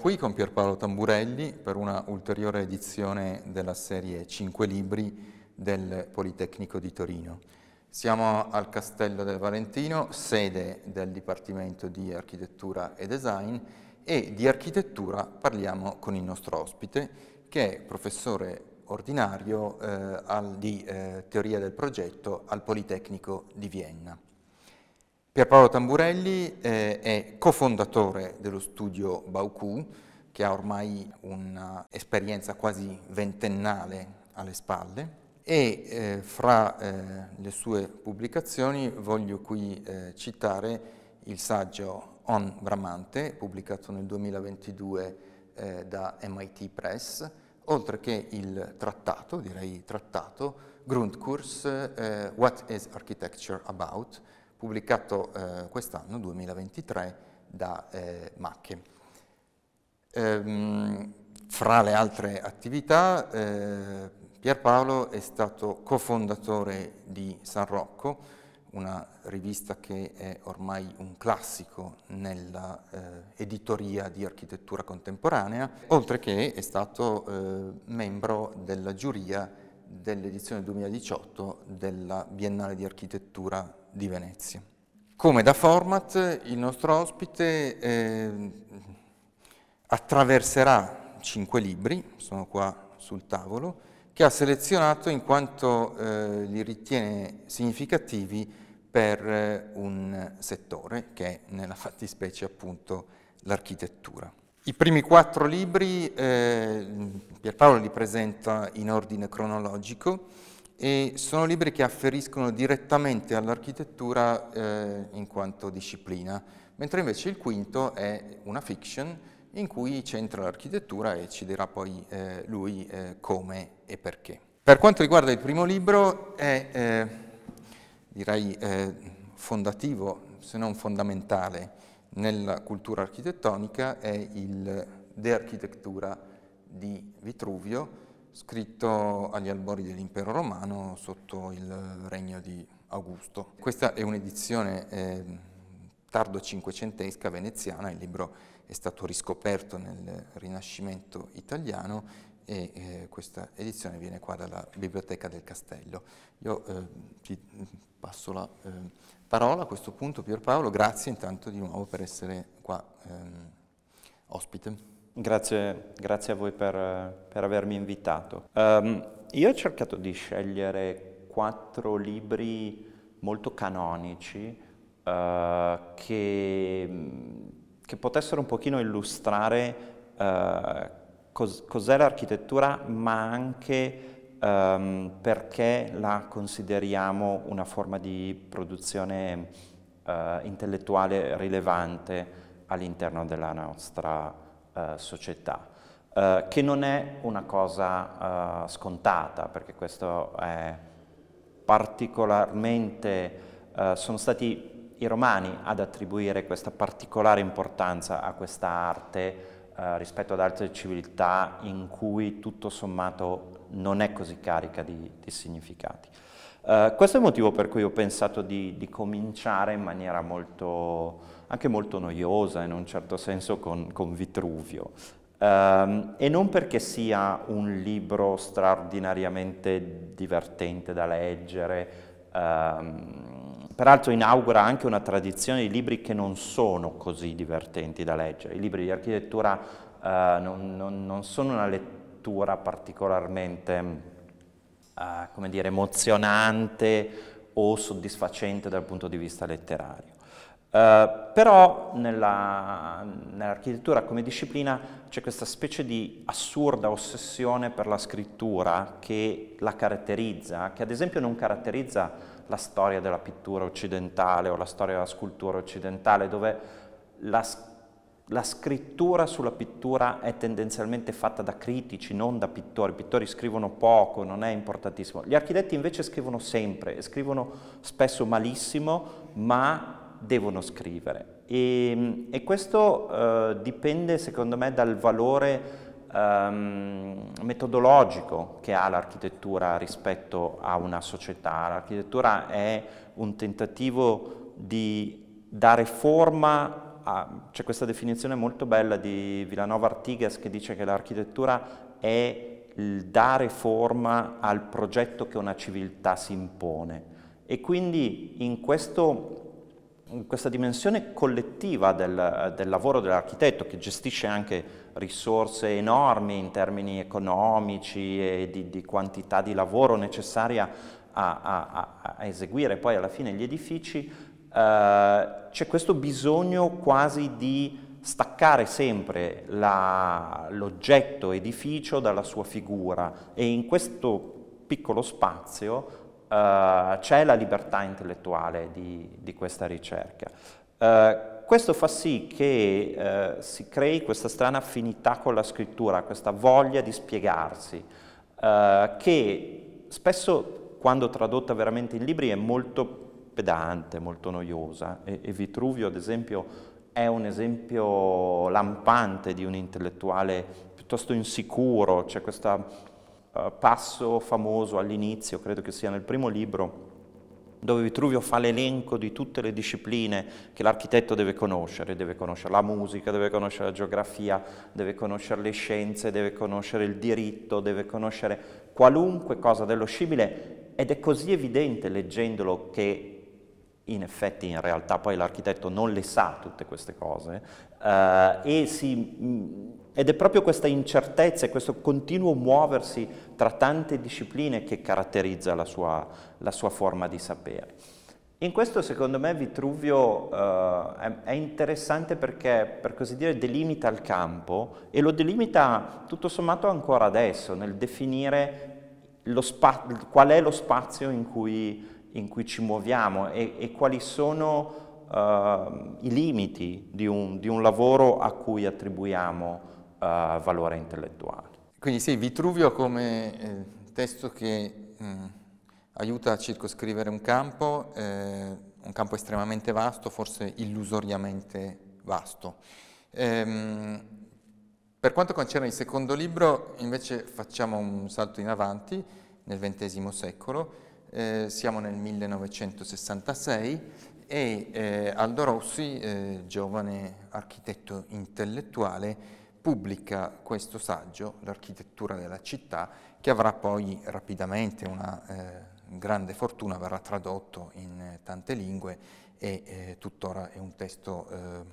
qui con Pierpaolo Tamburelli per una ulteriore edizione della serie 5 libri del Politecnico di Torino. Siamo al Castello del Valentino, sede del Dipartimento di Architettura e Design e di architettura parliamo con il nostro ospite che è professore ordinario eh, al, di eh, teoria del progetto al Politecnico di Vienna. Pierpaolo Tamburelli eh, è cofondatore dello studio Bauku, che ha ormai un'esperienza quasi ventennale alle spalle e eh, fra eh, le sue pubblicazioni voglio qui eh, citare il saggio On Bramante, pubblicato nel 2022 eh, da MIT Press, oltre che il trattato, direi trattato, Grundkurs, eh, What is Architecture About?, pubblicato eh, quest'anno, 2023, da eh, Macche. Ehm, fra le altre attività, eh, Pierpaolo è stato cofondatore di San Rocco, una rivista che è ormai un classico nell'editoria eh, di architettura contemporanea, oltre che è stato eh, membro della giuria dell'edizione 2018 della Biennale di Architettura di Venezia. Come da format il nostro ospite eh, attraverserà cinque libri, sono qua sul tavolo, che ha selezionato in quanto eh, li ritiene significativi per eh, un settore che è nella fattispecie appunto l'architettura. I primi quattro libri eh, Pierpaolo li presenta in ordine cronologico e sono libri che afferiscono direttamente all'architettura eh, in quanto disciplina, mentre invece il quinto è una fiction in cui c'entra l'architettura e ci dirà poi eh, lui eh, come e perché. Per quanto riguarda il primo libro è eh, direi eh, fondativo, se non fondamentale, nella cultura architettonica è il De Architettura di Vitruvio, scritto agli albori dell'impero romano sotto il regno di Augusto. Questa è un'edizione eh, tardo cinquecentesca veneziana, il libro è stato riscoperto nel Rinascimento italiano e eh, questa edizione viene qua dalla Biblioteca del Castello. Io eh, ti mm, passo la ehm, parola a questo punto Pierpaolo, grazie intanto di nuovo per essere qua ehm, ospite. Grazie, grazie, a voi per, per avermi invitato. Um, io ho cercato di scegliere quattro libri molto canonici uh, che, che, potessero un pochino illustrare uh, cos, cos'è l'architettura, ma anche ehm, perché la consideriamo una forma di produzione eh, intellettuale rilevante all'interno della nostra eh, società, eh, che non è una cosa eh, scontata, perché questo è particolarmente, eh, sono stati i romani ad attribuire questa particolare importanza a questa arte eh, rispetto ad altre civiltà in cui tutto sommato non è così carica di, di significati. Uh, questo è il motivo per cui ho pensato di, di, cominciare in maniera molto, anche molto noiosa, in un certo senso, con, con Vitruvio. Um, e non perché sia un libro straordinariamente divertente da leggere, um, peraltro inaugura anche una tradizione di libri che non sono così divertenti da leggere. I libri di architettura uh, non, non, non sono una lettura scrittura particolarmente, eh, come dire, emozionante o soddisfacente dal punto di vista letterario. Eh, però nell'architettura come disciplina c'è questa specie di assurda ossessione per la scrittura che la caratterizza, che ad esempio non caratterizza la storia della pittura occidentale o la storia della scultura occidentale, dove la scrittura la scrittura sulla pittura è tendenzialmente fatta da critici, non da pittori. I pittori scrivono poco, non è importantissimo. Gli architetti invece scrivono sempre, e scrivono spesso malissimo, ma devono scrivere. E, ehm, e questo eh, dipende, secondo me, dal valore ehm, metodologico che ha l'architettura rispetto a una società. L'architettura è un tentativo di dare forma ah, c'è questa definizione molto bella di Villanova Artigas che dice che l'architettura è il dare forma al progetto che una civiltà si impone. E quindi in, questo, in questa dimensione collettiva del, del lavoro dell'architetto, che gestisce anche risorse enormi in termini economici e di, di quantità di lavoro necessaria a, a, a, eseguire poi alla fine gli edifici, eh, c'è questo bisogno quasi di staccare sempre l'oggetto edificio dalla sua figura e in questo piccolo spazio Uh, c'è la libertà intellettuale di, di questa ricerca. Uh, questo fa sì che uh, si crei questa strana affinità con la scrittura, questa voglia di spiegarsi, che spesso quando tradotta veramente in libri è molto pedante, molto noiosa e, e Vitruvio ad esempio è un esempio lampante di un intellettuale piuttosto insicuro, c'è questo uh, eh, passo famoso all'inizio, credo che sia nel primo libro, dove Vitruvio fa l'elenco di tutte le discipline che l'architetto deve conoscere, deve conoscere la musica, deve conoscere la geografia, deve conoscere le scienze, deve conoscere il diritto, deve conoscere qualunque cosa dello scibile ed è così evidente leggendolo che in effetti in realtà poi l'architetto non le sa tutte queste cose eh, si, mm, ed è proprio questa incertezza e questo continuo muoversi tra tante discipline che caratterizza la sua, la sua forma di sapere. In questo secondo me Vitruvio eh, è, è interessante perché per così dire delimita il campo e lo delimita tutto sommato ancora adesso nel definire qual è lo spazio in cui in cui ci muoviamo e, e quali sono Uh, i limiti di un, di un, lavoro a cui attribuiamo uh, valore intellettuale. Quindi sì, Vitruvio come eh, testo che mh, mm, aiuta a circoscrivere un campo, eh, un campo estremamente vasto, forse illusoriamente vasto. Ehm, per quanto concerne il secondo libro, invece facciamo un salto in avanti nel XX secolo, eh, siamo nel 1966 e eh, Aldo Rossi, eh, giovane architetto intellettuale, pubblica questo saggio, L'architettura della città, che avrà poi rapidamente una eh, grande fortuna, verrà tradotto in eh, tante lingue e tuttora è un testo,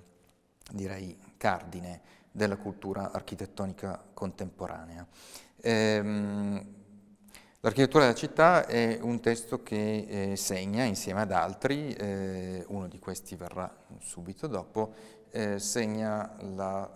direi, cardine della cultura architettonica contemporanea. Ehm, L'architettura della città è un testo che eh, segna insieme ad altri, eh, uno di questi verrà subito dopo, eh, segna la,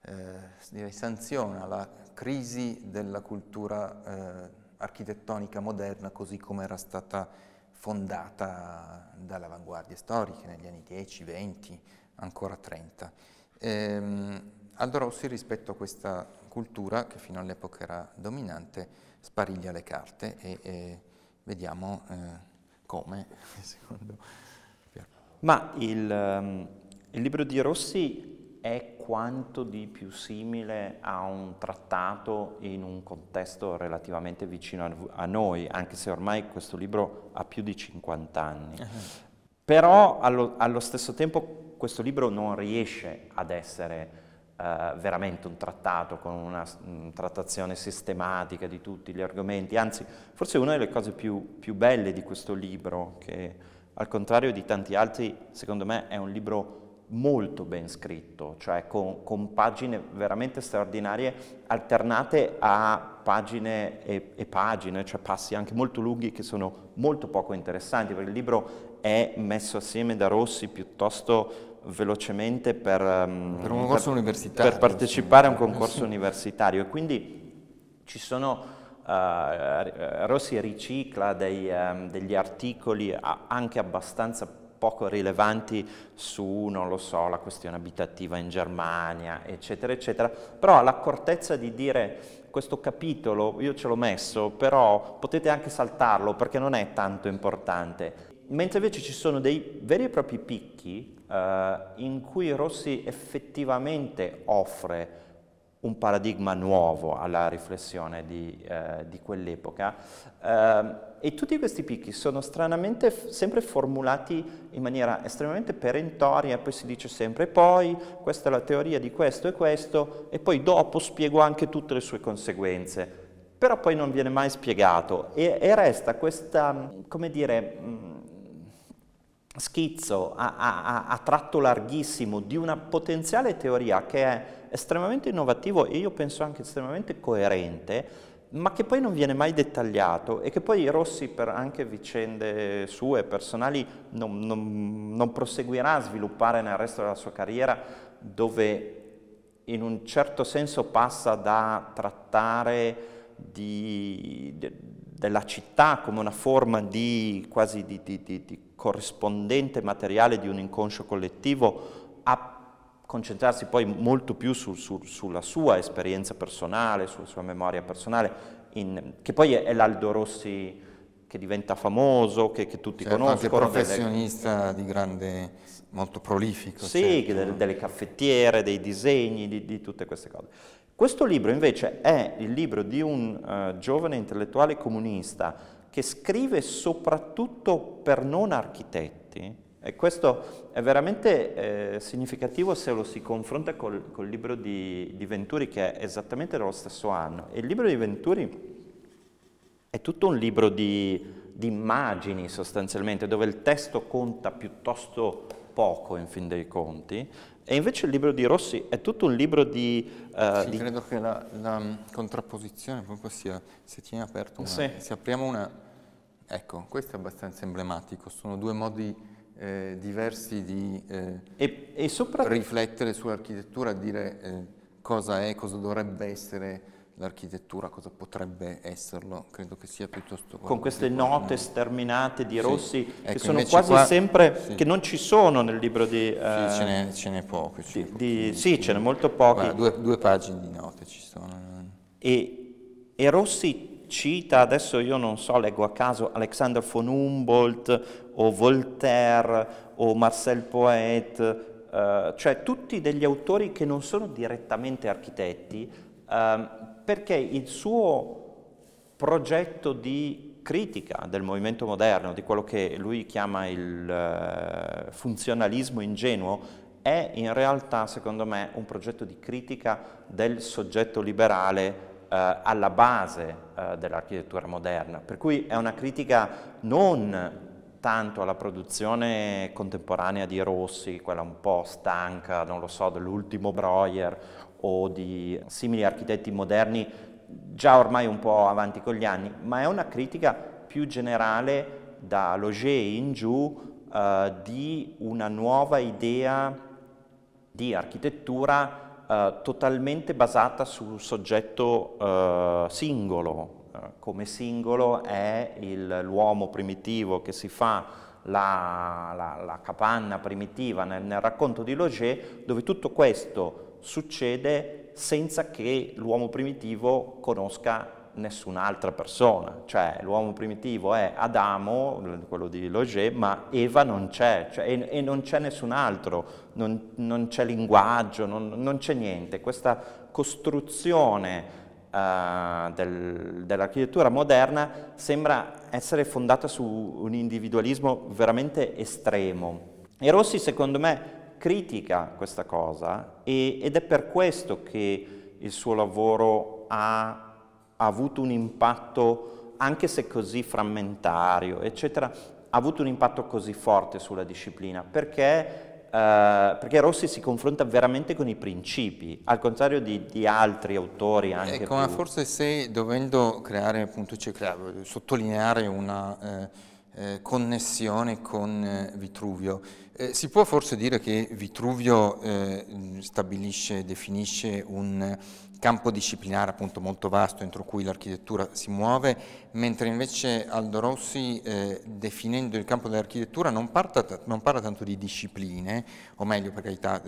eh, eh, direi, sanziona la crisi della cultura eh, architettonica moderna così come era stata fondata dall'avanguardia storica negli anni 10, 20, ancora 30. Ehm, Aldo Rossi rispetto a questa cultura che fino all'epoca era dominante spariglia le carte e, e vediamo eh, come, secondo Ma il, ehm, il libro di Rossi è quanto di più simile a un trattato in un contesto relativamente vicino a noi, anche se ormai questo libro ha più di 50 anni. Uh-huh. Però allo, allo stesso tempo questo libro non riesce ad essere eh, veramente un trattato con una mm, trattazione sistematica di tutti gli argomenti, anzi forse una delle cose più, più belle di questo libro, che al contrario di tanti altri, secondo me è un libro molto ben scritto, cioè con, con, pagine veramente straordinarie alternate a pagine e, e, pagine, cioè passi anche molto lunghi che sono molto poco interessanti, perché il libro è messo assieme da Rossi piuttosto velocemente per, ehm, per, un concorso per, universitario, per partecipare a un concorso eh, sì. universitario e quindi ci sono Uh, Rossi ricicla dei, um, degli articoli anche abbastanza poco rilevanti su, non lo so, la questione abitativa in Germania, eccetera, eccetera, però ha l'accortezza di dire questo capitolo io ce l'ho messo, però potete anche saltarlo perché non è tanto importante. Mentre invece ci sono dei veri e propri picchi eh, in cui Rossi effettivamente offre un paradigma nuovo alla riflessione di, eh, di quell'epoca eh, e tutti questi picchi sono stranamente sempre formulati in maniera estremamente perentoria, poi si dice sempre poi questa è la teoria di questo e questo e poi dopo spiego anche tutte le sue conseguenze però poi non viene mai spiegato e, e resta questa, come dire, mm, schizzo a, a, a, tratto larghissimo di una potenziale teoria che è estremamente innovativo e io penso anche estremamente coerente, ma che poi non viene mai dettagliato e che poi Rossi per anche vicende sue personali non, non, non proseguirà a sviluppare nel resto della sua carriera dove in un certo senso passa da trattare di, di della città come una forma di quasi di, di, di, corrispondente materiale di un inconscio collettivo a concentrarsi poi molto più su, su, sulla sua esperienza personale, sulla sua memoria personale, in, che poi è, è l'Aldo Rossi che diventa famoso, che, che tutti certo, conoscono. Anche professionista delle... di grande, molto prolifico. Sì, certo. delle, delle, caffettiere, dei disegni, di, di tutte queste cose. Questo libro invece è il libro di un uh, giovane intellettuale comunista che scrive soprattutto per non architetti e questo è veramente eh, significativo se lo si confronta col, col libro di, di, Venturi che è esattamente dello stesso anno. E il libro di Venturi è tutto un libro di, di immagini sostanzialmente, dove il testo conta piuttosto poco in fin dei conti, e invece il libro di Rossi è tutto un libro di... Uh, sì, di... credo che la, la, contrapposizione proprio sia, se tiene aperto, una, sì. se apriamo una... Ecco, questo è abbastanza emblematico, sono due modi eh, diversi di eh, e, e sopra... riflettere sull'architettura, dire eh, cosa è, cosa dovrebbe essere l'architettura cosa potrebbe esserlo, credo che sia piuttosto... Con queste note no? sterminate di Rossi ecco, che sono quasi qua... sempre, sì. che non ci sono nel libro di... Eh, sì, ce n'è, ce n'è poco. Ce di, di, sì, ce n'è molto pochi. due, due, pagine di note ci sono. E, e, Rossi cita, adesso io non so, leggo a caso, Alexander von Humboldt o Voltaire o Marcel Poet, eh, cioè tutti degli autori che non sono direttamente architetti, Uh, perché il suo progetto di critica del movimento moderno, di quello che lui chiama il eh, funzionalismo ingenuo, è in realtà, secondo me, un progetto di critica del soggetto liberale eh, alla base eh, dell'architettura moderna. Per cui è una critica non tanto alla produzione contemporanea di Rossi, quella un po' stanca, non lo so, dell'ultimo Breuer o di simili architetti moderni già ormai un po' avanti con gli anni, ma è una critica più generale da Loger in giù eh, di una nuova idea di architettura eh, totalmente basata sul soggetto eh, singolo. Eh, come singolo è l'uomo primitivo che si fa la, la, la capanna primitiva nel, nel racconto di Loger, dove tutto questo succede senza che l'uomo primitivo conosca nessun'altra persona, cioè l'uomo primitivo è Adamo, quello di Loger, ma Eva non c'è, cioè, e, e, non c'è nessun altro, non, non c'è linguaggio, non, non c'è niente. Questa costruzione Uh, del, dell'architettura moderna sembra essere fondata su un individualismo veramente estremo. E Rossi, secondo me, critica questa cosa e, ed è per questo che il suo lavoro ha, ha avuto un impatto, anche se così frammentario, eccetera, ha avuto un impatto così forte sulla disciplina, perché Uh, perché Rossi si confronta veramente con i principi, al contrario di, di altri autori anche Ecco, più. ma forse se dovendo creare, appunto, cioè, sottolineare una... Eh eh, connessione con eh, Vitruvio. Eh, si può forse dire che Vitruvio eh, stabilisce, definisce un campo disciplinare appunto molto vasto entro cui l'architettura si muove, mentre invece Aldo Rossi eh, definendo il campo dell'architettura non, non, parla tanto di discipline, o meglio per carità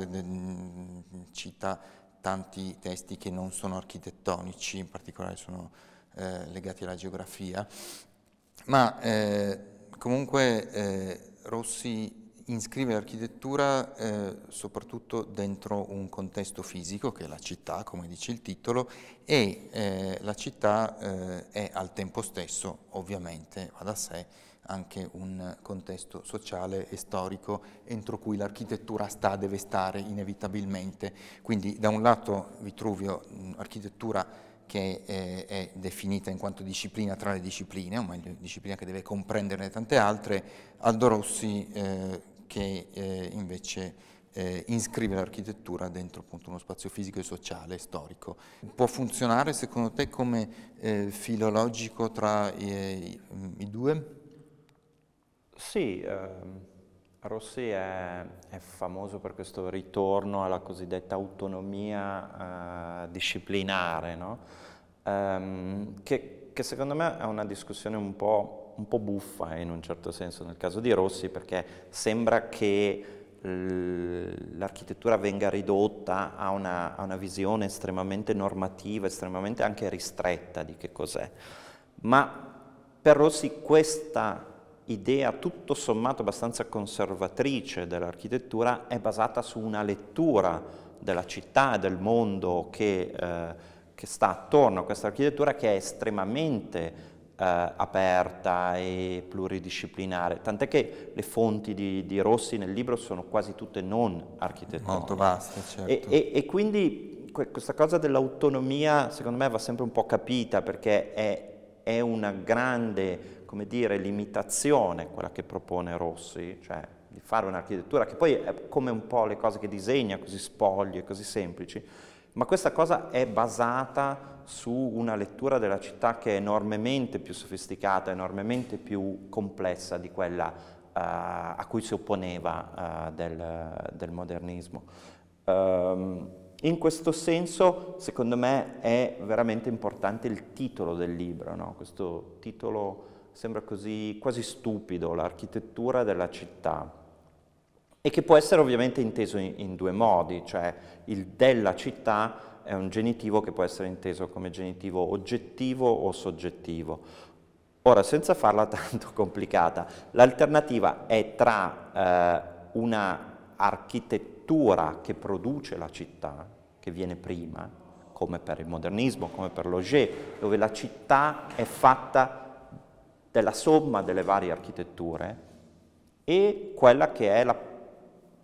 cita tanti testi che non sono architettonici, in particolare sono eh, legati alla geografia, ma eh, Comunque eh, Rossi inscrive l'architettura eh, soprattutto dentro un contesto fisico che è la città, come dice il titolo, e eh, la città eh, è al tempo stesso, ovviamente, va da sé, anche un contesto sociale e storico entro cui l'architettura sta, deve stare inevitabilmente. Quindi da un lato Vitruvio, architettura che eh, è definita in quanto disciplina tra le discipline, o meglio disciplina che deve comprenderne tante altre, Aldo Rossi eh, che eh, invece eh, iscrive l'architettura dentro appunto, uno spazio fisico e sociale, storico. Può funzionare secondo te come eh, filologico tra i, eh, i, i due? Sì, ehm Rossi è, è, famoso per questo ritorno alla cosiddetta autonomia eh, disciplinare, no? ehm, che, che, secondo me è una discussione un po', un po' buffa eh, in un certo senso nel caso di Rossi, perché sembra che l'architettura venga ridotta a una, a una, visione estremamente normativa, estremamente anche ristretta di che cos'è. Ma per Rossi questa idea tutto sommato abbastanza conservatrice dell'architettura è basata su una lettura della città e del mondo che, eh, che sta attorno a questa architettura che è estremamente Uh, aperta e pluridisciplinare, tant'è che le fonti di, di, Rossi nel libro sono quasi tutte non architettoniche. Molto vaste, certo. E, e, e quindi que questa cosa dell'autonomia secondo me va sempre un po' capita perché è, è una grande come dire, limitazione, quella che propone Rossi, cioè di fare un'architettura che poi è come un po' le cose che disegna, così spoglie, così semplici, ma questa cosa è basata su una lettura della città che è enormemente più sofisticata, enormemente più complessa di quella uh, a cui si opponeva uh, del, del, modernismo. Um, in questo senso, secondo me, è veramente importante il titolo del libro, no? questo titolo sembra così quasi stupido, l'architettura della città, e che può essere ovviamente inteso in, in due modi, cioè il della città è un genitivo che può essere inteso come genitivo oggettivo o soggettivo. Ora, senza farla tanto complicata, l'alternativa è tra eh, una architettura che produce la città, che viene prima, come per il modernismo, come per l'Auger, dove la città è fatta della somma delle varie architetture e quella che è la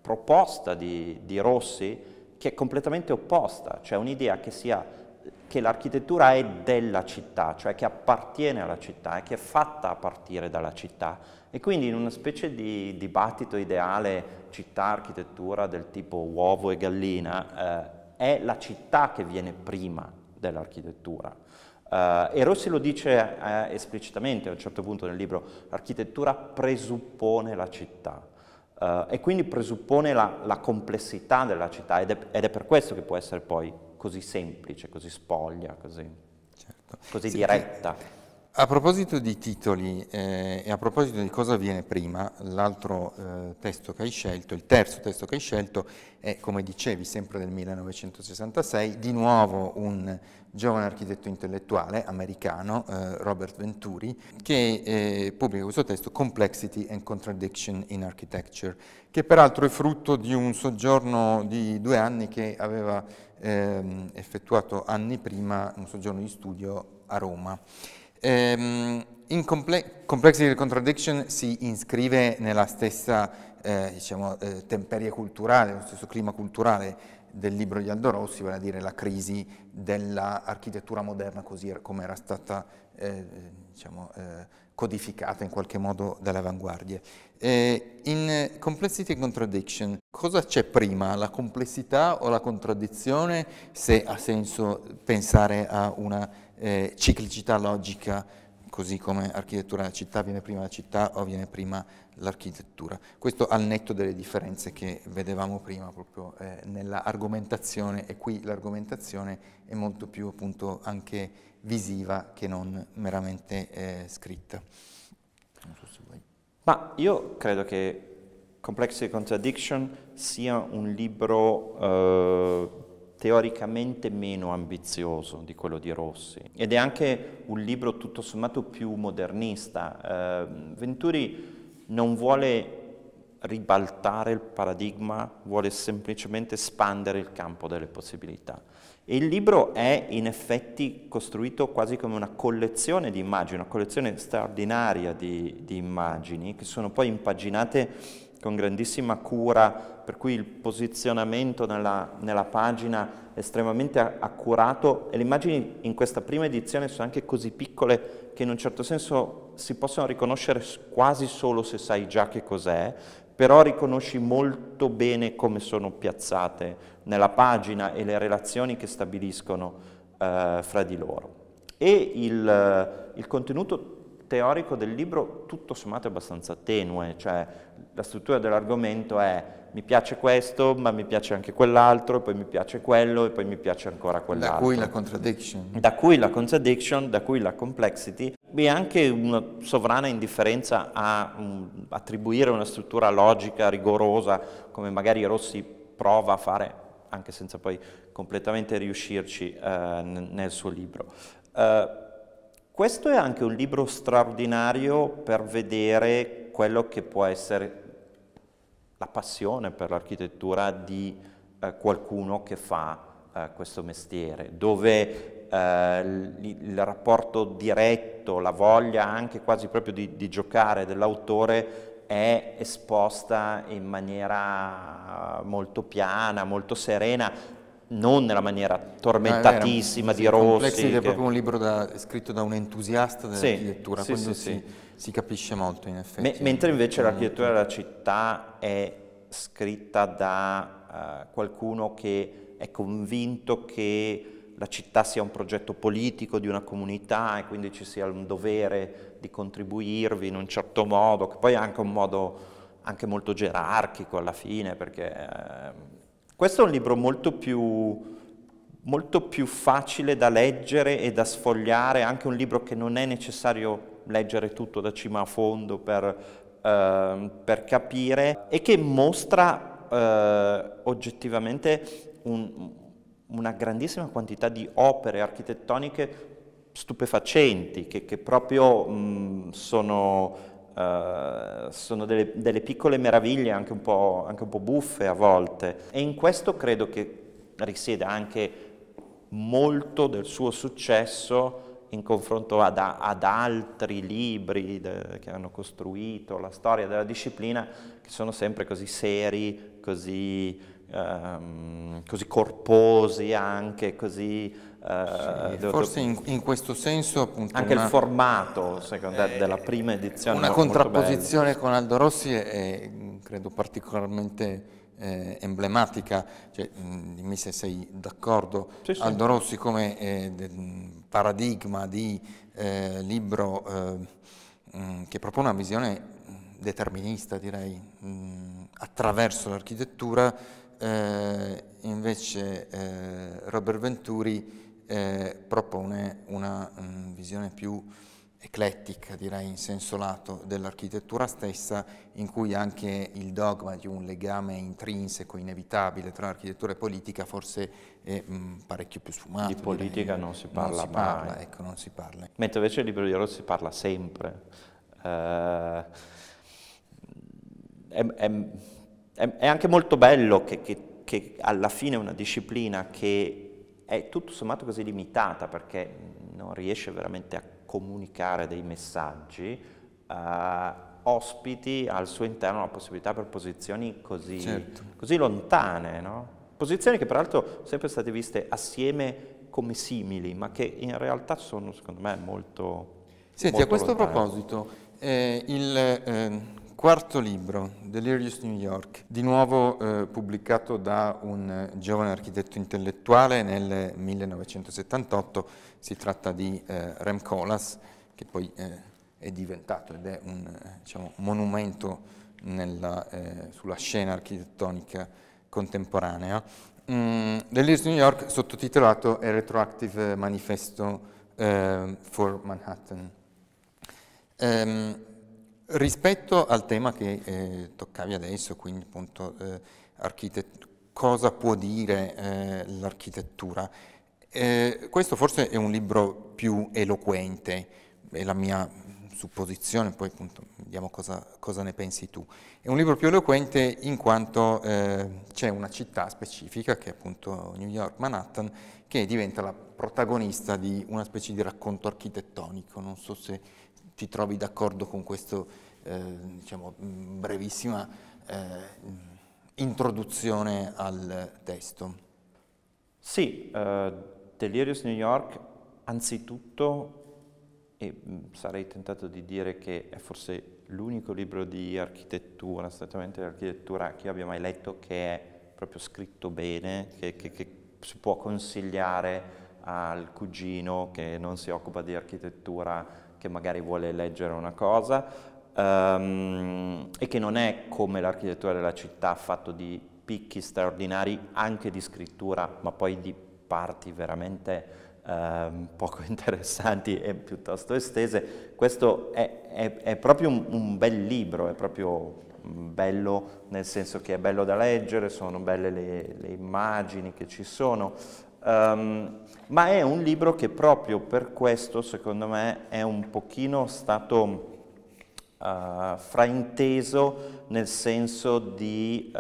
proposta di, di Rossi che è completamente opposta, cioè un'idea che sia che l'architettura è della città, cioè che appartiene alla città e che è fatta a partire dalla città. E quindi in una specie di dibattito ideale città-architettura del tipo uovo e gallina, eh, è la città che viene prima dell'architettura eh, e Rossi lo dice eh, esplicitamente a un certo punto nel libro, l'architettura presuppone la città. Uh, e quindi presuppone la, la complessità della città ed è, ed è, per questo che può essere poi così semplice, così spoglia, così, certo. così sì, diretta. Che, a proposito di titoli eh, e a proposito di cosa viene prima, l'altro eh, testo che hai scelto, il terzo testo che hai scelto è, come dicevi, sempre del 1966, di nuovo un giovane architetto intellettuale americano, eh, Robert Venturi, che eh, pubblica questo testo Complexity and Contradiction in Architecture, che peraltro è frutto di un soggiorno di due anni che aveva ehm, effettuato anni prima, un soggiorno di studio a Roma. Ehm, in comple- Complexity Contradiction si iscrive nella stessa eh, diciamo, eh, temperie culturale, nello stesso clima culturale del libro di Aldo Rossi, vale a dire la crisi dell'architettura moderna così er-, come era stata eh, diciamo, eh, codificata in qualche modo dalle avanguardie. Eh, in Complexity and Contradiction cosa c'è prima, la complessità o la contraddizione, se ha senso pensare a una eh, ciclicità logica, così come architettura della città, viene prima la città o viene prima l'architettura. Questo al netto delle differenze che vedevamo prima proprio eh, nella argomentazione e qui l'argomentazione è molto più appunto anche visiva che non meramente eh, scritta. Non so se vuoi. Ma io credo che Complexity Contradiction sia un libro eh, teoricamente meno ambizioso di quello di Rossi ed è anche un libro tutto sommato più modernista. Eh, Venturi non vuole ribaltare il paradigma, vuole semplicemente espandere il campo delle possibilità. E il libro è in effetti costruito quasi come una collezione di immagini, una collezione straordinaria di, di immagini che sono poi impaginate con grandissima cura, per cui il posizionamento nella, nella pagina è estremamente accurato e le immagini in questa prima edizione sono anche così piccole che in un certo senso si possono riconoscere quasi solo se sai già che cos'è, però riconosci molto bene come sono piazzate nella pagina e le relazioni che stabiliscono eh, fra di loro. E il, il contenuto teorico del libro tutto sommato è abbastanza tenue, cioè la struttura dell'argomento è mi piace questo, ma mi piace anche quell'altro, poi mi piace quello e poi mi piace ancora quell'altro. Da cui la contradiction. Da cui la contradiction, da cui la complexity e anche una sovrana indifferenza a um, attribuire una struttura logica, rigorosa, come magari Rossi prova a fare, anche senza poi completamente riuscirci eh, nel suo libro. Uh, questo è anche un libro straordinario per vedere quello che può essere la passione per l'architettura di eh, qualcuno che fa eh, questo mestiere, dove eh, il rapporto diretto, la voglia anche quasi proprio di, di giocare dell'autore è esposta in maniera molto piana, molto serena, non nella maniera eh, tormentatissima ah, vero, di Rossi. Complexity che... è proprio un libro da, scritto da un entusiasta dell'architettura, sì, sì, sì, si, si, capisce molto in effetti. Me, mentre invece l'architettura della città è scritta da uh, qualcuno che è convinto che la città sia un progetto politico di una comunità e quindi ci sia un dovere di contribuirvi in un certo modo, che poi è anche un modo anche molto gerarchico alla fine, perché... Uh, questo è un libro molto più, molto più facile da leggere e da sfogliare, anche un libro che non è necessario leggere tutto da cima a fondo per, eh, per capire e che mostra eh, oggettivamente un, una grandissima quantità di opere architettoniche stupefacenti che, che proprio mh, sono Uh, sono delle, delle, piccole meraviglie anche un, anche un, po', buffe a volte e in questo credo che risieda anche molto del suo successo in confronto ad, ad altri libri de, che hanno costruito la storia della disciplina che sono sempre così seri, così, um, così corposi anche, così eh, sì, forse in, in, questo senso appunto anche una, il formato te, eh, della prima edizione una contrapposizione con Aldo Rossi è, è credo particolarmente eh, emblematica cioè, dimmi se sei d'accordo sì, sì. Aldo Rossi come eh, paradigma di eh, libro eh, mh, che propone una visione determinista direi mh, attraverso l'architettura invece Robert Venturi eh, propone una mh, mm, visione più eclettica, direi in senso lato, dell'architettura stessa, in cui anche il dogma di un legame intrinseco, inevitabile tra architettura e politica forse è mh, mm, parecchio più sfumato. Di politica direi. non si parla non si mai. Parla, ecco, non si parla. Mentre invece il libro di Rossi parla sempre. Eh, è, è, è, anche molto bello che, che, che alla fine una disciplina che è tutto sommato così limitata perché non riesce veramente a comunicare dei messaggi, eh, ospiti al suo interno la possibilità per posizioni così, certo. così lontane, no? posizioni che peraltro sono sempre state viste assieme come simili, ma che in realtà sono secondo me molto... Senti, molto a questo lontane. proposito, eh, il, eh, quarto libro, Delirious New York, di nuovo eh, pubblicato da un giovane architetto intellettuale nel 1978, si tratta di eh, Rem Koolhaas, che poi eh, è diventato ed è un eh, diciamo, monumento nella, eh, sulla scena architettonica contemporanea. Mm, Delirious New York, sottotitolato A Retroactive Manifesto eh, for Manhattan. Um, Rispetto al tema che eh, toccavi adesso, quindi appunto eh, cosa può dire eh, l'architettura, eh, questo forse è un libro più eloquente, è la mia supposizione, poi appunto vediamo cosa, cosa ne pensi tu. È un libro più eloquente in quanto eh, c'è una città specifica, che è appunto New York, Manhattan, che diventa la protagonista di una specie di racconto architettonico, non so se ti trovi d'accordo con questa eh, diciamo, mm, brevissima eh, introduzione al testo. Sì, eh, Delirious New York anzitutto, e mm, sarei tentato di dire che è forse l'unico libro di architettura, strettamente di architettura che io abbia mai letto che è proprio scritto bene, che, che, che si può consigliare al cugino che non si occupa di architettura che magari vuole leggere una cosa um, e che non è come l'architettura della città fatto di picchi straordinari anche di scrittura, ma poi di parti veramente um, poco interessanti e piuttosto estese. Questo è, è, è proprio un, un bel libro, è proprio mm, bello nel senso che è bello da leggere, sono belle le, le immagini che ci sono, Um, ma è un libro che proprio per questo, secondo me, è un pochino stato uh, frainteso nel senso di uh,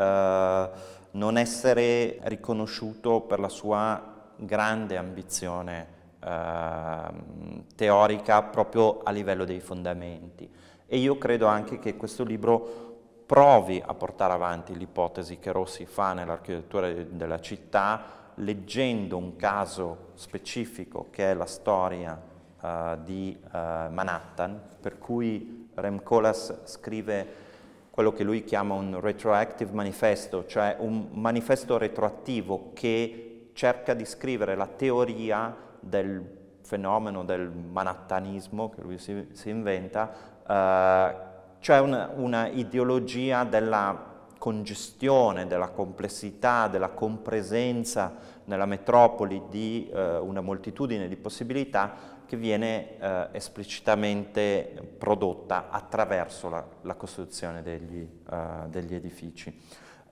non essere riconosciuto per la sua grande ambizione uh, teorica proprio a livello dei fondamenti. E io credo anche che questo libro provi a portare avanti l'ipotesi che Rossi fa nell'architettura della città, leggendo un caso specifico che è la storia uh, di uh, Manhattan, per cui Rem Koolhaas scrive quello che lui chiama un retroactive manifesto, cioè un manifesto retroattivo che cerca di scrivere la teoria del fenomeno del manattanismo che lui si, si inventa, uh, cioè una, una ideologia della congestione, della complessità, della compresenza nella metropoli di eh, una moltitudine di possibilità che viene eh, esplicitamente prodotta attraverso la, la costruzione degli, eh, degli edifici.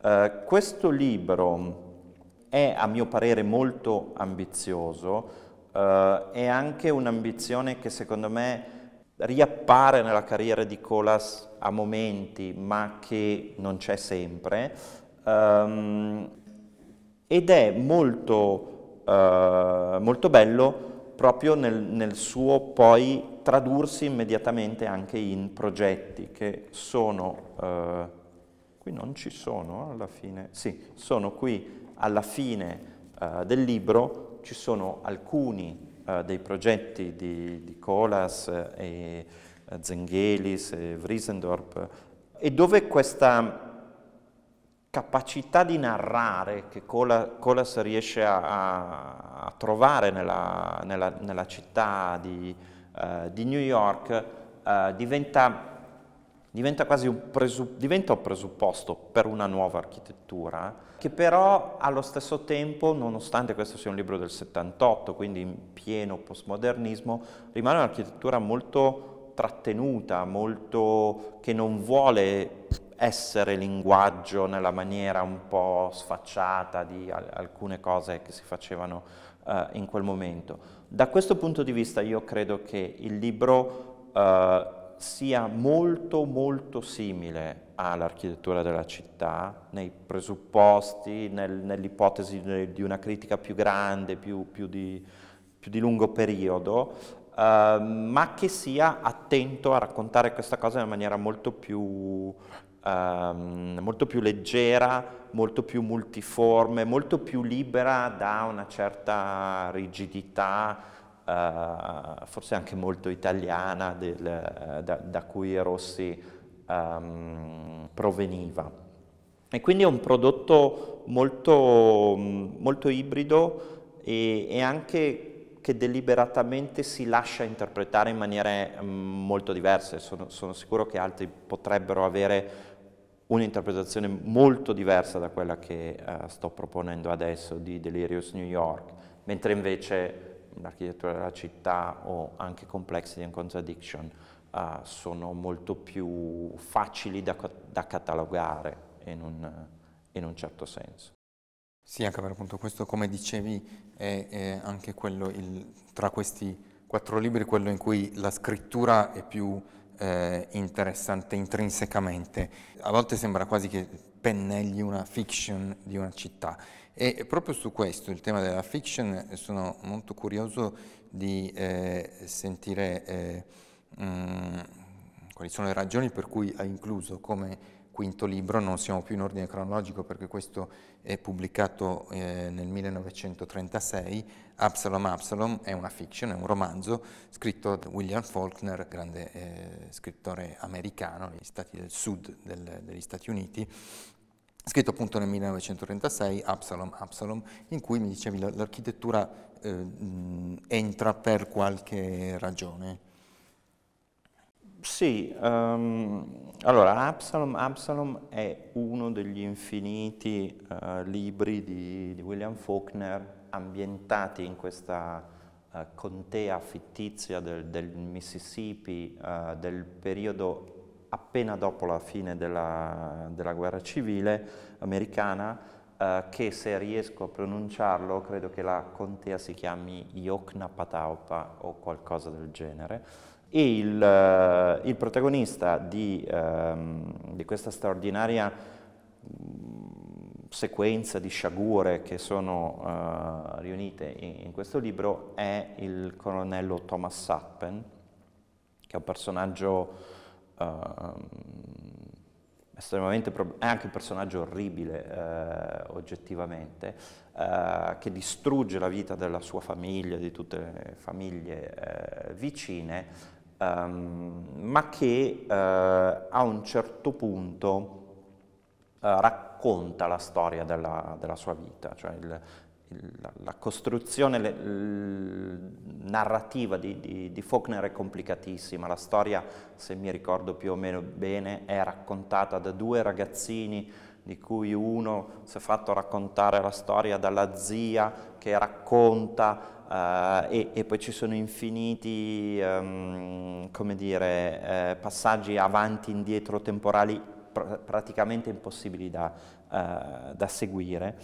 Eh, questo libro è a mio parere molto ambizioso, eh, è anche un'ambizione che secondo me riappare nella carriera di Colas a momenti, ma che non c'è sempre, um, ed è molto, uh, molto bello proprio nel, nel, suo poi tradursi immediatamente anche in progetti che sono, eh, qui non ci sono eh, alla fine, sì, sono qui alla fine eh, del libro, ci sono alcuni eh, dei progetti di, di Colas eh, e Zenghelis e Vriesendorp, e dove questa capacità di narrare che Colas riesce a, a trovare nella, nella, nella città di, eh, di, New York eh, diventa, diventa, quasi un, presu, diventa un, presupposto per una nuova architettura che però allo stesso tempo, nonostante questo sia un libro del 78, quindi in pieno postmodernismo, rimane un'architettura molto trattenuta, molto che non vuole essere linguaggio nella maniera un po' sfacciata di al alcune cose che si facevano uh, in quel momento. Da questo punto di vista io credo che il libro uh, sia molto molto simile all'architettura della città, nei presupposti, nel, nell'ipotesi eh, di una critica più grande, più, più, di, più di lungo periodo, eh, ma che sia attento a raccontare questa cosa in maniera molto più, ehm, molto più leggera, molto più multiforme, molto più libera da una certa rigidità, eh, forse anche molto italiana, del, da, da, cui Rossi ehm, proveniva. E quindi è un prodotto molto, molto ibrido e, e anche che deliberatamente si lascia interpretare in maniere mm, molto diverse. Sono, sono sicuro che altri potrebbero avere un'interpretazione molto diversa da quella che uh, sto proponendo adesso di Delirious New York, mentre invece l'architettura della città o anche Complexity and Contradiction uh, sono molto più facili da, da catalogare in un, in un certo senso. Sì, anche per appunto questo, come dicevi, è, è anche quello, il, tra questi quattro libri, quello in cui la scrittura è più eh, interessante intrinsecamente. A volte sembra quasi che pennelli una fiction di una città. E proprio su questo, il tema della fiction, sono molto curioso di eh, sentire eh, mh, mm, quali sono le ragioni per cui ha incluso come quinto libro, non siamo più in ordine cronologico perché questo è pubblicato eh, nel 1936, Absalom Absalom è una fiction, è un romanzo scritto da William Faulkner, grande eh, scrittore americano degli stati del sud del, degli Stati Uniti, scritto appunto nel 1936, Absalom Absalom, in cui mi dicevi l'architettura eh, entra per qualche ragione. Sì, um, allora Absalom, Absalom, è uno degli infiniti uh, libri di, di, William Faulkner ambientati in questa uh, contea fittizia del, del Mississippi uh, del periodo appena dopo la fine della, della guerra civile americana che se riesco a pronunciarlo credo che la contea si chiami Yoknapataupa o qualcosa del genere e il, eh, il protagonista di, ehm, di, questa straordinaria mm, sequenza di sciagure che sono eh, riunite in, in, questo libro è il colonnello Thomas Sappen, che è un personaggio eh, estremamente pro- è anche un personaggio orribile eh, oggettivamente, eh, che distrugge la vita della sua famiglia, di tutte le famiglie eh, vicine, um, ma che uh, a un certo punto uh, racconta la storia della, della sua vita, cioè il, la costruzione le, narrativa di, di, di, Faulkner è complicatissima, la storia, se mi ricordo più o meno bene, è raccontata da due ragazzini di cui uno si è fatto raccontare la storia dalla zia che racconta Uh, e, e, poi ci sono infiniti um, dire, eh, passaggi avanti, e indietro, temporali pr praticamente impossibili da, uh, da seguire.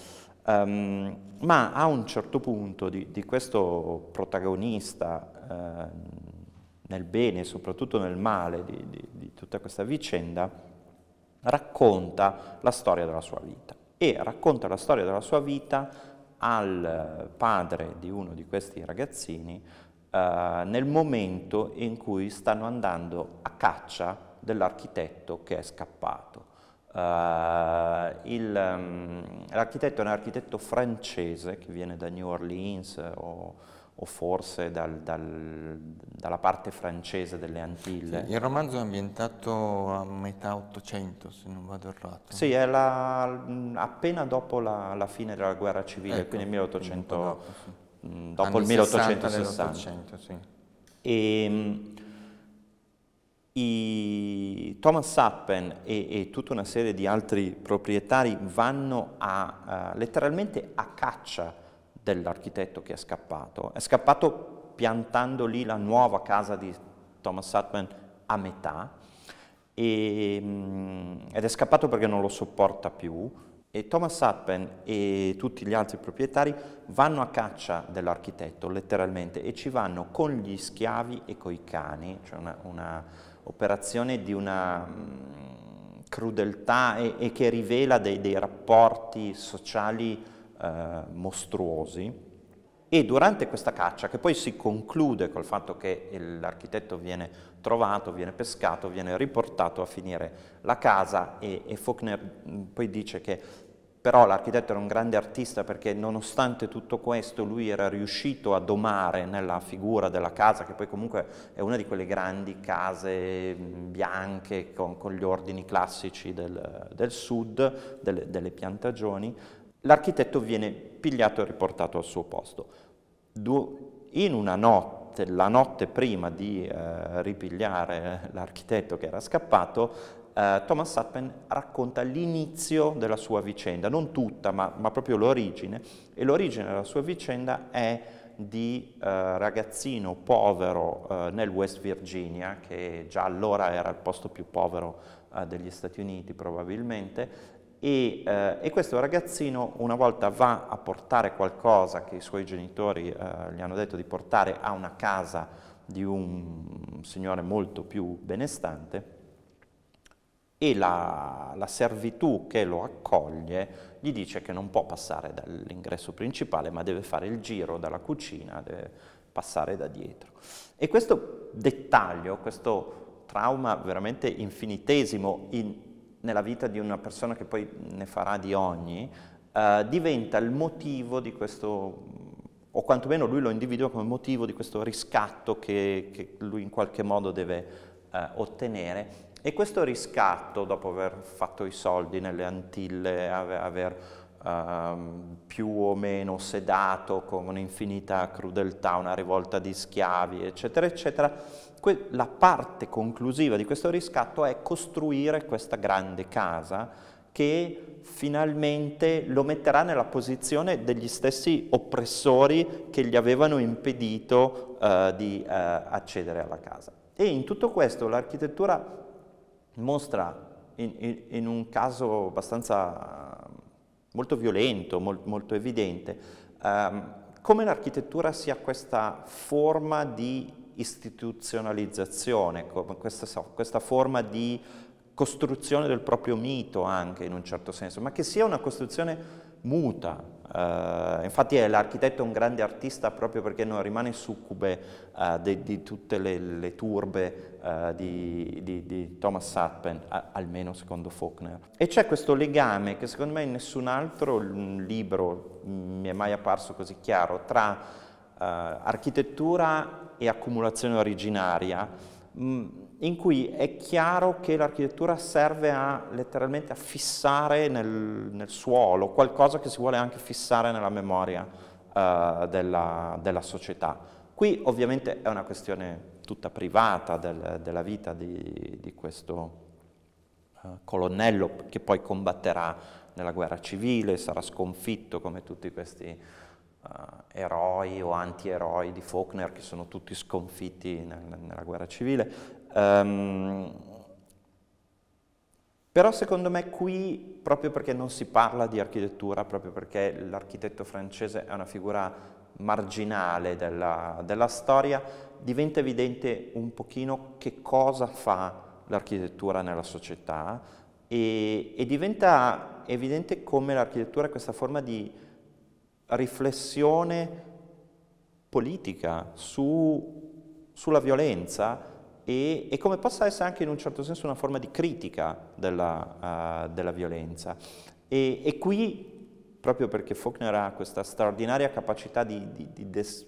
Um, ma a un certo punto di, di questo protagonista, uh, nel bene e soprattutto nel male di, di, di tutta questa vicenda, racconta la storia della sua vita. E racconta la storia della sua vita al eh, padre di uno di questi ragazzini eh, nel momento in cui stanno andando a caccia dell'architetto che è scappato. Eh, mm, l'architetto è un architetto francese che viene da New Orleans o o forse dal, dal, dalla parte francese delle Antille. Sì, il romanzo è ambientato a metà 800, se non vado errato. Sì, è la, appena dopo la, la, fine della guerra civile, ecco, quindi 1800, dopo, sì. mh, mm, dopo il 1860. Sì. E, ehm, mh, i, Thomas Sappen e, e, tutta una serie di altri proprietari vanno a, uh, letteralmente a caccia dell'architetto che è scappato. È scappato piantando lì la nuova casa di Thomas Sutman a metà e, ehm, ed è scappato perché non lo sopporta più e Thomas Sutpen e tutti gli altri proprietari vanno a caccia dell'architetto letteralmente e ci vanno con gli schiavi e coi cani, cioè una, una operazione di una mh, mm, crudeltà e, e, che rivela dei, dei rapporti sociali eh, mostruosi e durante questa caccia, che poi si conclude col fatto che l'architetto viene trovato, viene pescato, viene riportato a finire la casa e, e Faulkner mm, poi dice che però l'architetto era un grande artista perché nonostante tutto questo lui era riuscito a domare nella figura della casa, che poi comunque è una di quelle grandi case mm, bianche con, con gli ordini classici del, del sud, delle, delle piantagioni, l'architetto viene pigliato e riportato al suo posto. in una notte, la notte prima di eh, ripigliare l'architetto che era scappato, eh, Thomas Appen racconta l'inizio della sua vicenda, non tutta, ma, ma proprio l'origine, e l'origine della sua vicenda è di eh, ragazzino povero eh, nel West Virginia, che già allora era il posto più povero eh, degli Stati Uniti probabilmente, e, eh, e, questo ragazzino una volta va a portare qualcosa che i suoi genitori eh, gli hanno detto di portare a una casa di un signore molto più benestante e la, la servitù che lo accoglie gli dice che non può passare dall'ingresso principale ma deve fare il giro dalla cucina, deve passare da dietro. E questo dettaglio, questo trauma veramente infinitesimo in nella vita di una persona che poi ne farà di ogni, eh, diventa il motivo di questo o quantomeno lui lo individua come motivo di questo riscatto che, che lui in qualche modo deve eh, ottenere. E questo riscatto, dopo aver fatto i soldi nelle Antille, aver, aver ehm, più o meno sedato con un'infinita crudeltà una rivolta di schiavi, eccetera, eccetera, la parte conclusiva di questo riscatto è costruire questa grande casa che finalmente lo metterà nella posizione degli stessi oppressori che gli avevano impedito eh, di eh, accedere alla casa. E in tutto questo l'architettura mostra in, in, in, un caso abbastanza molto violento, mol, molto evidente, ehm, come l'architettura sia questa forma di istituzionalizzazione, questa, questa forma di costruzione del proprio mito anche in un certo senso, ma che sia una costruzione muta. Uh, infatti l'architetto è un grande artista proprio perché non rimane succube uh, de, di tutte le, le turbe uh, di, di, di, Thomas Sappen, a, almeno secondo Faulkner. E c'è questo legame che secondo me in nessun altro libro mm, mi è mai apparso così chiaro tra architettura e accumulazione originaria, mh, mm, in cui è chiaro che l'architettura serve a letteralmente a fissare nel, nel, suolo qualcosa che si vuole anche fissare nella memoria eh, della, della, società. Qui ovviamente è una questione tutta privata del, della vita di, di questo eh, colonnello che poi combatterà nella guerra civile, sarà sconfitto come tutti questi eh, eroi o antieroi di Faulkner che sono tutti sconfitti nel, nella guerra civile. Um, però secondo me qui, proprio perché non si parla di architettura, proprio perché l'architetto francese è una figura marginale della, della storia, diventa evidente un pochino che cosa fa l'architettura nella società e, e diventa evidente come l'architettura è questa forma di riflessione politica su, sulla violenza e, e, come possa essere anche in un certo senso una forma di critica della, uh, della violenza. E, e, qui, proprio perché Faulkner ha questa straordinaria capacità di, di, di, des,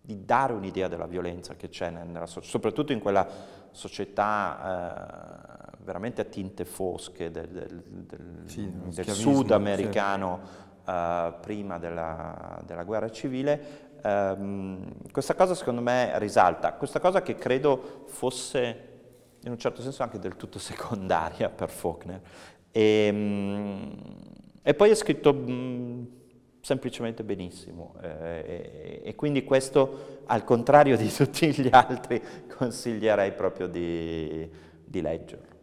di dare un'idea della violenza che c'è nella, soprattutto in quella società uh, veramente a tinte fosche del, del, del, sì, del sud americano, certo eh, prima della, della, guerra civile, ehm, questa cosa secondo me risalta, questa cosa che credo fosse in un certo senso anche del tutto secondaria per Faulkner. E, ehm, e poi è scritto mm, semplicemente benissimo eh, e, e, quindi questo al contrario di tutti gli altri consiglierei proprio di, di leggerlo.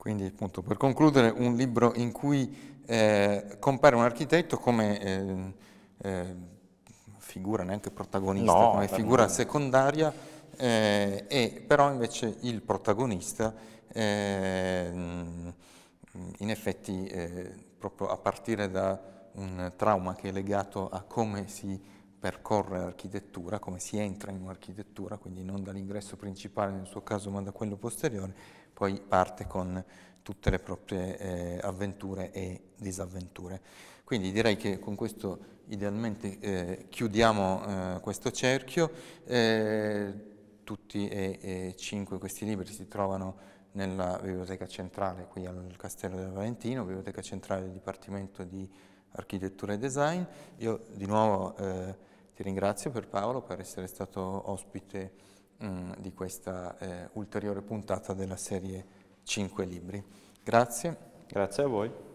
Quindi appunto per concludere un libro in cui eh, compare un architetto come eh, eh, figura neanche protagonista, no, come figura me. secondaria, eh, e però invece il protagonista eh, in effetti eh, proprio a partire da un trauma che è legato a come si percorre l'architettura, come si entra in un'architettura, quindi non dall'ingresso principale nel suo caso ma da quello posteriore, poi parte con tutte le proprie eh, avventure e disavventure. Quindi direi che con questo idealmente eh, chiudiamo eh, questo cerchio, eh, tutti e, e cinque questi libri si trovano nella biblioteca centrale qui al Castello del Valentino, biblioteca centrale del Dipartimento di Architettura e Design. Io di nuovo eh, ti ringrazio per Paolo per essere stato ospite Mm, di questa eh, ulteriore puntata della serie 5 libri. Grazie. Grazie a voi.